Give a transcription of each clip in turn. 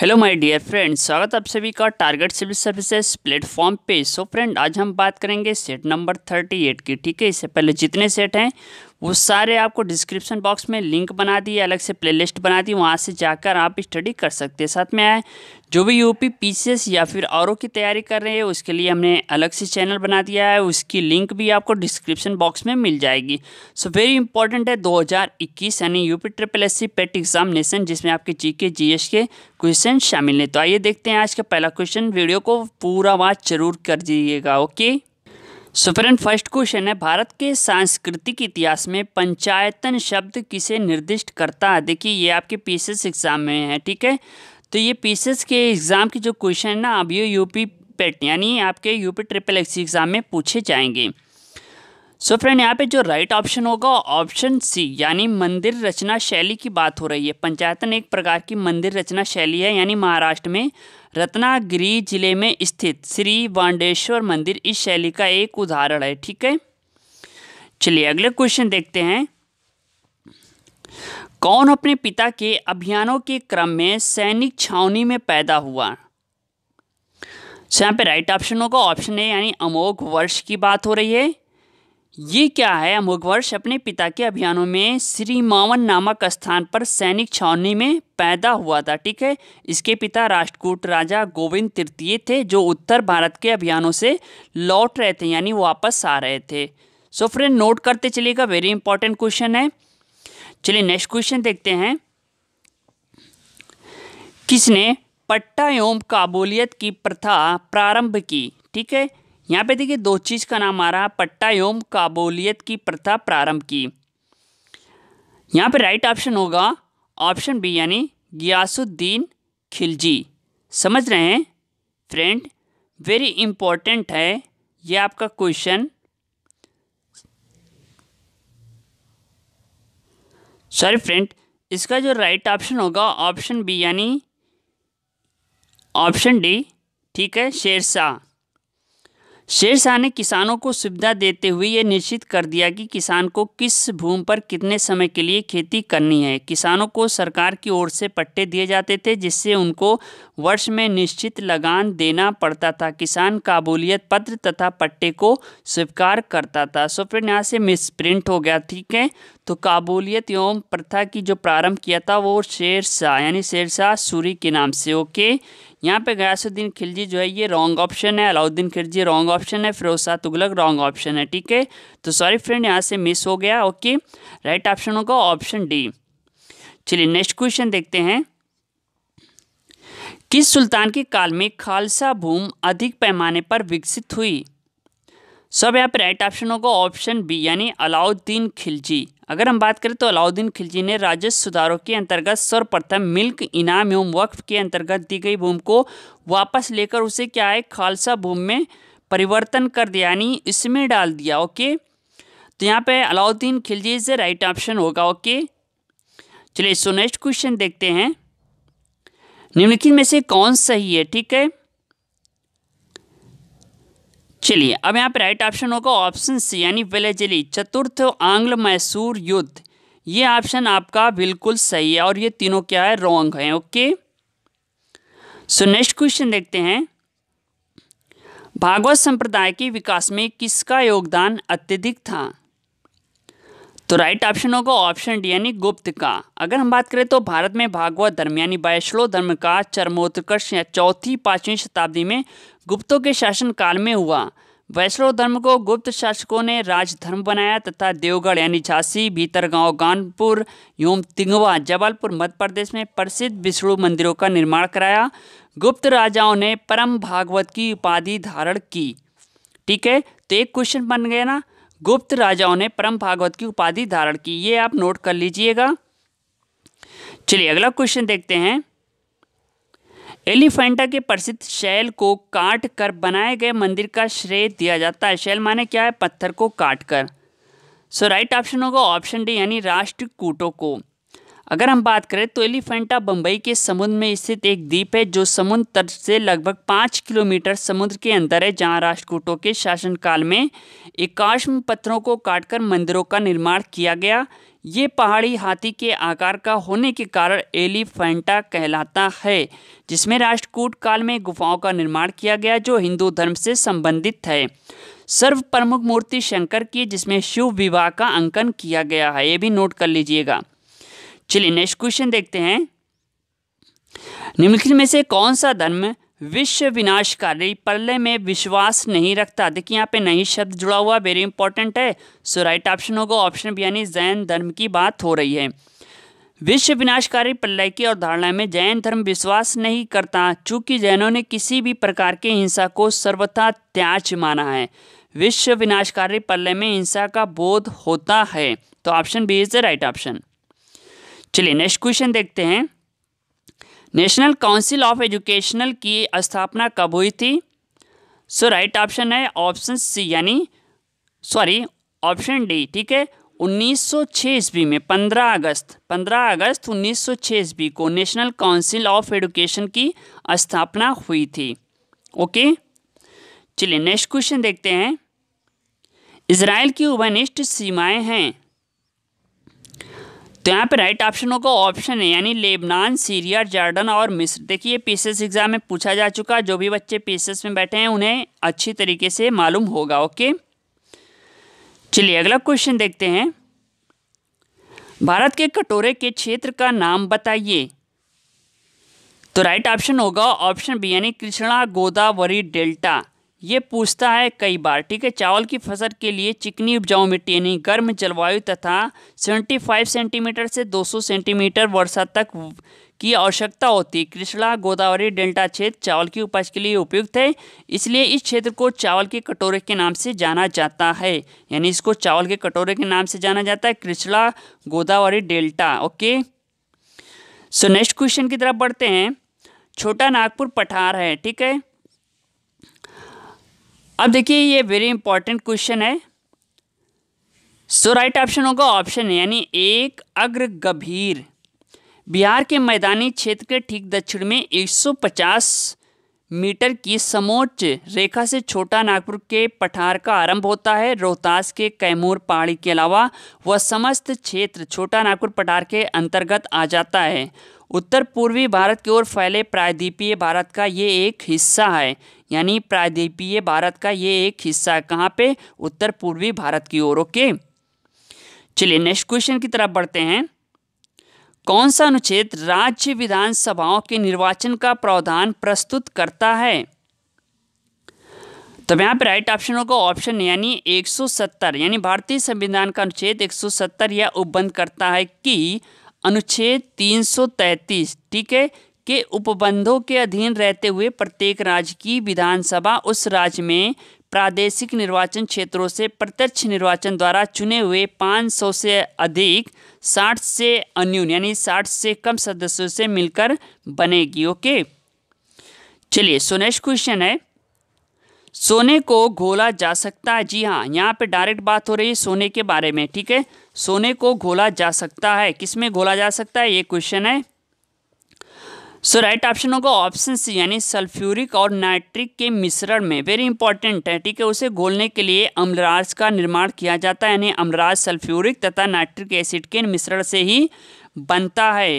Hello my dear friends स्वागत आप सभी का टारगेट सिविल सर्विसेज प्लेटफॉर्म पे सो so फ्रेंड आज हम बात करेंगे सेट नंबर थर्टी एट की ठीक है इससे पहले जितने सेट हैं वो सारे आपको डिस्क्रिप्शन बॉक्स में लिंक बना दिए अलग से प्लेलिस्ट बना दी वहाँ से जाकर आप स्टडी कर सकते हैं साथ में आए जो भी यूपी पीसीएस या फिर और की तैयारी कर रहे हैं उसके लिए हमने अलग से चैनल बना दिया है उसकी लिंक भी आपको डिस्क्रिप्शन बॉक्स में मिल जाएगी सो वेरी इंपॉर्टेंट है 2021 यानी UP triple S C PET examination जिसमें आपके जी एस के क्वेश्चन शामिल हैं तो आइए देखते हैं आज का पहला क्वेश्चन वीडियो को पूरा वाच जरूर कर दीजिएगा okay so friend first question है भारत के सांस्कृतिक इतिहास में पंचायतन शब्द किसे निर्दिष्ट करता है देखिए ये आपके पीसीएस एग्जाम में है ठीक है तो ये पीसीएस के एग्ज़ाम के जो क्वेश्चन है ना अब ये यूपी पेट यानी आपके यूपी ट्रिपल एक्स एग्ज़ाम में पूछे जाएंगे सो so फ्रेंड यहाँ पे जो राइट ऑप्शन होगा ऑप्शन सी यानी मंदिर रचना शैली की बात हो रही है पंचायतन एक प्रकार की मंदिर रचना शैली है यानी महाराष्ट्र में रत्नागिरी जिले में स्थित श्री वांडेश्वर मंदिर इस शैली का एक उदाहरण है ठीक है चलिए अगले क्वेश्चन देखते हैं कौन अपने पिता के अभियानों के क्रम में सैनिक छावनी में पैदा हुआ सो यहाँ पे राइट ऑप्शन होगा ऑप्शन ए यानी अमोघ वर्ष की बात हो रही है ये क्या है मुगवर्ष अपने पिता के अभियानों में श्री मावन नामक स्थान पर सैनिक छावनी में पैदा हुआ था ठीक है इसके पिता राष्ट्रकूट राजा गोविंद तृतीय थे जो उत्तर भारत के अभियानों से लौट रहे थे यानी वापस आ रहे थे सो so फ्रेंड नोट करते चलिएगा वेरी इंपॉर्टेंट क्वेश्चन है चलिए नेक्स्ट क्वेश्चन देखते हैं किसने पट्टा एवं काबुलियत की प्रथा प्रारंभ की ठीक है यहाँ पे देखिए दो चीज़ का नाम आ रहा है पट्टा एवं काबोलियत की प्रथा प्रारंभ की यहाँ पे राइट ऑप्शन होगा ऑप्शन बी यानी गियासुद्दीन खिलजी समझ रहे हैं फ्रेंड वेरी इंपॉर्टेंट है ये आपका क्वेश्चन सॉरी फ्रेंड इसका जो राइट ऑप्शन होगा ऑप्शन बी यानी ऑप्शन डी ठीक है शेरशाह शेर शाह ने किसानों को सुविधा देते हुए ये निश्चित कर दिया कि किसान को किस भूमि पर कितने समय के लिए खेती करनी है किसानों को सरकार की ओर से पट्टे दिए जाते थे जिससे उनको वर्ष में निश्चित लगान देना पड़ता था किसान काबूलियत पत्र तथा पट्टे को स्वीकार करता था सो फ्रेंड यहाँ से प्रिंट हो गया ठीक है तो काबूलियत योम प्रथा की जो प्रारंभ किया था वो शेर शाह यानी शेर शाह सूरी के नाम से ओके यहाँ पे गयासुद्दीन खिलजी जो है ये रॉन्ग ऑप्शन है अलाउद्दीन खिलजी रॉन्ग ऑप्शन है फिरोज शाह तुगलक रॉन्ग ऑप्शन है ठीक है तो सॉरी फ्रेंड यहाँ से मिस हो गया ओके राइट ऑप्शन होगा ऑप्शन डी चलिए नेक्स्ट क्वेश्चन देखते हैं किस सुल्तान के काल में खालसा भूम अधिक पैमाने पर विकसित हुई सब यहाँ पर राइट ऑप्शन होगा ऑप्शन बी यानी अलाउद्दीन खिलजी अगर हम बात करें तो अलाउद्दीन खिलजी ने राजस्व सुधारों के अंतर्गत सर्वप्रथम मिल्क इनाम एवं वक्फ के अंतर्गत दी गई भूमि को वापस लेकर उसे क्या है खालसा भूमि में परिवर्तन कर दिया यानी इसमें डाल दिया ओके तो यहाँ पे Alauddin Khilji is right option होगा ओके चलिए सो नेक्स्ट क्वेश्चन देखते हैं निम्नलिखित में से कौन सही है ठीक है चलिए अब यहाँ पर राइट ऑप्शन होगा ऑप्शन सी यानी वेलेजली चतुर्थ आंग्ल मैसूर युद्ध ये ऑप्शन आपका बिल्कुल सही है और ये तीनों क्या है रॉन्ग है ओके सो नेक्स्ट क्वेश्चन देखते हैं भागवत संप्रदाय के विकास में किसका योगदान अत्यधिक था तो राइट ऑप्शन होगा ऑप्शन डी यानी गुप्त का अगर हम बात करें तो भारत में भागवत धर्म यानी वैष्णव धर्म का चरमोत्कर्ष या चौथी पाँचवीं शताब्दी में गुप्तों के शासनकाल में हुआ वैष्णव धर्म को गुप्त शासकों ने राजधर्म बनाया तथा देवगढ़ यानी झांसी भीतरगांव कानपुर एवं तिंगवा जबलपुर मध्य प्रदेश में प्रसिद्ध विष्णु मंदिरों का निर्माण कराया गुप्त राजाओं ने परम भागवत की उपाधि धारण की ठीक है तो एक क्वेश्चन बन गया ना गुप्त राजाओं ने परम भागवत की उपाधि धारण की ये आप नोट कर लीजिएगा चलिए अगला क्वेश्चन देखते हैं एलिफेंटा के प्रसिद्ध शैल को काट कर बनाए गए मंदिर का श्रेय दिया जाता है शैल माने क्या है पत्थर को काट कर सो राइट ऑप्शन होगा ऑप्शन डी यानी राष्ट्रकूटों को अगर हम बात करें तो एलिफेंटा बम्बई के समुद्र में स्थित एक द्वीप है जो समुद्र तट से लगभग पाँच किलोमीटर समुद्र के अंदर है जहाँ राष्ट्रकूटों के शासनकाल में एकाश्म पत्थरों को काटकर मंदिरों का निर्माण किया गया ये पहाड़ी हाथी के आकार का होने के कारण एलिफेंटा कहलाता है जिसमें राष्ट्रकूट काल में गुफाओं का निर्माण किया गया जो हिंदू धर्म से संबंधित है सर्व प्रमुख मूर्ति शंकर की जिसमें शिव विवाह का अंकन किया गया है ये भी नोट कर लीजिएगा चलिए नेक्स्ट क्वेश्चन देखते हैं निम्नलिखित में से कौन सा धर्म विश्व विनाशकारी पल्ले में विश्वास नहीं रखता देखिए यहाँ पे नहीं शब्द जुड़ा हुआ वेरी इंपॉर्टेंट है सो राइट ऑप्शन होगा ऑप्शन बी यानी जैन धर्म की बात हो रही है विश्व विनाशकारी पल्ले की अवधारणा में जैन धर्म विश्वास नहीं करता चूंकि जैनों ने किसी भी प्रकार के हिंसा को सर्वथा त्याज माना है विश्व विनाशकारी पल्ले में हिंसा का बोध होता है तो option B is the right option चलिए नेक्स्ट क्वेश्चन देखते हैं नेशनल काउंसिल ऑफ एजुकेशनल की स्थापना कब हुई थी सो राइट ऑप्शन है ऑप्शन सी यानी सॉरी ऑप्शन डी ठीक है 1906 ईस्वी में 15 अगस्त 15 अगस्त 1906 ईस्वी को नेशनल काउंसिल ऑफ एजुकेशन की स्थापना हुई थी ओके चलिए नेक्स्ट क्वेश्चन देखते हैं इसराइल की उभनिष्ठ सीमाएं हैं तो यहाँ पे राइट ऑप्शन होगा ऑप्शन है यानी लेबनान सीरिया जॉर्डन और मिस्र देखिए पीसेस एग्जाम में पूछा जा चुका जो भी बच्चे पीसेस में बैठे हैं उन्हें अच्छी तरीके से मालूम होगा ओके चलिए अगला क्वेश्चन देखते हैं भारत के कटोरे के क्षेत्र का नाम बताइए तो राइट ऑप्शन होगा ऑप्शन बी यानी कृष्णा गोदावरी डेल्टा ये पूछता है कई बार ठीक है चावल की फसल के लिए चिकनी उपजाऊ मिट्टी यानी गर्म जलवायु तथा 75 सेंटीमीटर से 200 सेंटीमीटर वर्षा तक की आवश्यकता होती है कृष्णा गोदावरी डेल्टा क्षेत्र चावल की उपज के लिए उपयुक्त है इसलिए इस क्षेत्र को चावल के कटोरे के नाम से जाना जाता है यानी इसको चावल के कटोरे के नाम से जाना जाता है Krishna Godavari delta okay so next question की तरफ बढ़ते हैं छोटा नागपुर पठार है ठीक है अब देखिए ये वेरी इंपॉर्टेंट क्वेश्चन है सो राइट ऑप्शन होगा ऑप्शन यानी एक अग्र गंभीर बिहार के मैदानी क्षेत्र के ठीक दक्षिण में 150 मीटर की समोच्च रेखा से छोटा नागपुर के पठार का आरंभ होता है रोहतास के कैमूर पहाड़ी के अलावा वह समस्त क्षेत्र छोटा नागपुर पठार के अंतर्गत आ जाता है उत्तर पूर्वी भारत की ओर फैले प्रायद्वीपीय भारत का ये एक हिस्सा है यानी प्रायद्वीपीय भारत का ये एक हिस्सा है कहाँ पे उत्तर पूर्वी भारत की ओर ओके चलिए नेक्स्ट क्वेश्चन की तरफ बढ़ते हैं कौन सा अनुच्छेद राज्य विधानसभाओं के निर्वाचन का प्रावधान प्रस्तुत करता है तो यहाँ पे राइट ऑप्शन होगा ऑप्शन यानी 170 यानी भारतीय संविधान का अनुच्छेद 170 यह उपबंध करता है कि अनुच्छेद 333 ठीक है के उपबंधों के अधीन रहते हुए प्रत्येक राज्य की विधानसभा उस राज्य में प्रादेशिक निर्वाचन क्षेत्रों से प्रत्यक्ष निर्वाचन द्वारा चुने हुए 500 से अधिक 60 से अन्यून यानी 60 से कम सदस्यों से मिलकर बनेगी ओके चलिए सो नेक्स्ट क्वेश्चन है सोने को घोला जा सकता है जी हाँ यहाँ पे डायरेक्ट बात हो रही है सोने के बारे में ठीक है सोने को घोला जा सकता है किसमें घोला जा सकता है ये क्वेश्चन है सो राइट ऑप्शन होगा ऑप्शन सी यानी सल्फ्यूरिक और नाइट्रिक के मिश्रण में वेरी इंपॉर्टेंट है ठीक है उसे घोलने के लिए अम्लराज का निर्माण किया जाता है यानी अम्लराज सल्फ्यूरिक तथा नाइट्रिक एसिड के मिश्रण से ही बनता है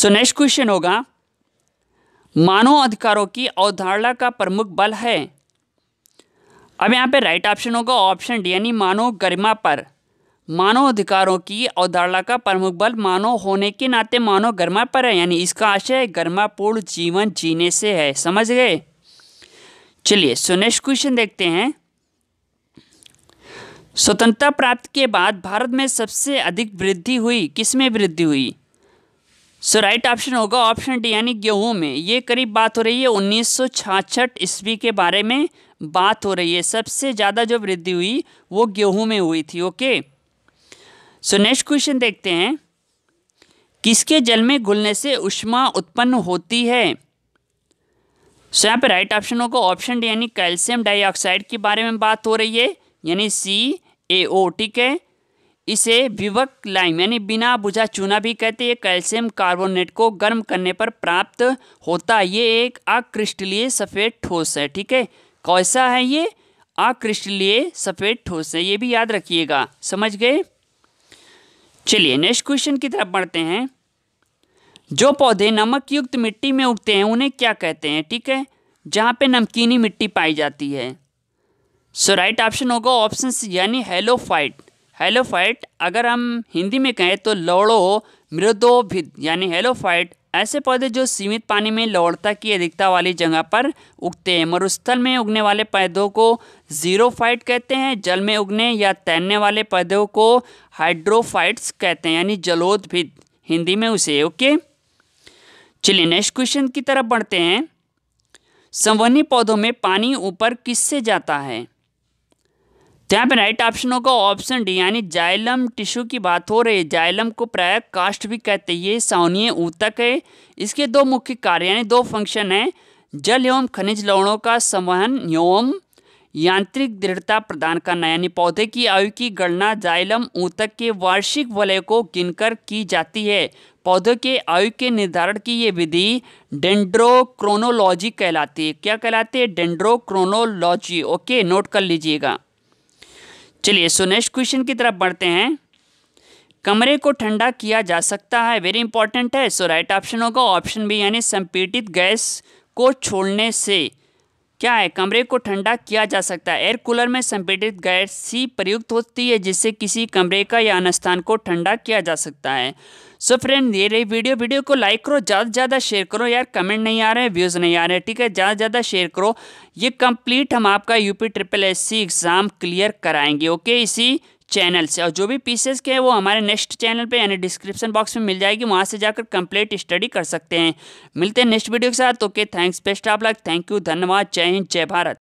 सो नेक्स्ट क्वेश्चन होगा मानव अधिकारों की अवधारणा का प्रमुख बल है अब यहाँ पे राइट ऑप्शन होगा ऑप्शन डी यानी मानव गरिमा पर मानव अधिकारों की अवधारणा का प्रमुख बल मानव होने के नाते मानव गर्मा पर है यानी इसका आशय पूर्ण जीवन जीने से है समझ गए चलिए सो नेक्स्ट क्वेश्चन देखते हैं स्वतंत्रता प्राप्त के बाद भारत में सबसे अधिक वृद्धि हुई किस में वृद्धि हुई सो राइट ऑप्शन होगा ऑप्शन डी यानी गेहूं में ये करीब बात हो रही है उन्नीस ईस्वी के बारे में बात हो रही है सबसे ज़्यादा जो वृद्धि हुई वो गेहूं में हुई थी okay okay? So next question देखते हैं किसके जल में घुलने से उष्मा उत्पन्न होती है सो so, यहाँ पे राइट ऑप्शन होगा ऑप्शन डी यानी कैल्शियम डाइऑक्साइड के बारे में बात हो रही है यानी सी ए ओ ठीक है इसे विवक लाइम यानी बिना बुझा चूना भी कहते हैं कैल्शियम कार्बोनेट को गर्म करने पर प्राप्त होता है ये एक अक्रिस्टलीय सफ़ेद ठोस है ठीक है कैसा है ये अक्रिस्टलीय सफ़ेद ठोस है ये भी याद रखिएगा समझ गए चलिए नेक्स्ट क्वेश्चन की तरफ बढ़ते हैं जो पौधे नमक युक्त मिट्टी में उगते हैं उन्हें क्या कहते हैं ठीक है जहाँ पे नमकीनी मिट्टी पाई जाती है सो राइट ऑप्शन होगा ऑप्शन यानी हेलोफाइट हेलोफाइट अगर हम हिंदी में कहें तो लौड़ो मृदोभिद यानी हेलोफाइट ऐसे पौधे जो सीमित पानी में लौड़ता की अधिकता वाली जगह पर उगते हैं मरुस्थल में उगने वाले पौधों को जीरोफाइट कहते हैं जल में उगने या तैरने वाले पौधों को हाइड्रोफाइट्स कहते हैं यानी जलोदभिद हिंदी में उसे ओके चलिए नेक्स्ट क्वेश्चन की तरफ बढ़ते हैं संवनी पौधों में पानी ऊपर किससे जाता है यहाँ पे राइट ऑप्शनों का ऑप्शन डी यानी जाइलम टिश्यू की बात हो रही है जाइलम को प्राय कास्ट भी कहते हैं ये सावनीय ऊतक है इसके दो मुख्य कार्य यानी दो फंक्शन हैं जल एवं खनिज लवणों का संवहन एवं यांत्रिक दृढ़ता प्रदान करना यानी पौधे की आयु की गणना जाइलम ऊतक के वार्षिक वलय को गिनकर की जाती है पौधों के आयु के निर्धारण की ये विधि डेंड्रोक्रोनोलॉजी कहलाती है क्या कहलाती है डेंड्रोक्रोनोलॉजी ओके नोट कर लीजिएगा चलिए सो नेक्स्ट क्वेश्चन की तरफ बढ़ते हैं कमरे को ठंडा किया जा सकता है वेरी इंपॉर्टेंट है सो राइट ऑप्शन होगा ऑप्शन बी यानी संपीड़ित गैस को छोड़ने से क्या है कमरे को ठंडा किया जा सकता है एयर कूलर में संपीड़ित गैस सी प्रयुक्त होती है जिससे किसी कमरे का या अनस्थान को ठंडा किया जा सकता है सो फ्रेंड ये रही वीडियो वीडियो को लाइक करो ज़्यादा से ज़्यादा शेयर करो यार कमेंट नहीं आ रहे हैं व्यूज़ नहीं आ रहे ठीक है ज़्यादा से ज़्यादा शेयर करो ये कंप्लीट हम आपका UP triple S C exam clear कराएंगे ओके इसी चैनल से और जो भी पीसेस के हैं वो हमारे नेक्स्ट चैनल पे यानी डिस्क्रिप्शन बॉक्स में मिल जाएगी वहाँ से जाकर कंप्लीट स्टडी कर सकते हैं मिलते हैं नेक्स्ट वीडियो के साथ ओके थैंक्स बेस्ट आप लग थैंक यू धन्यवाद जय हिंद जय भारत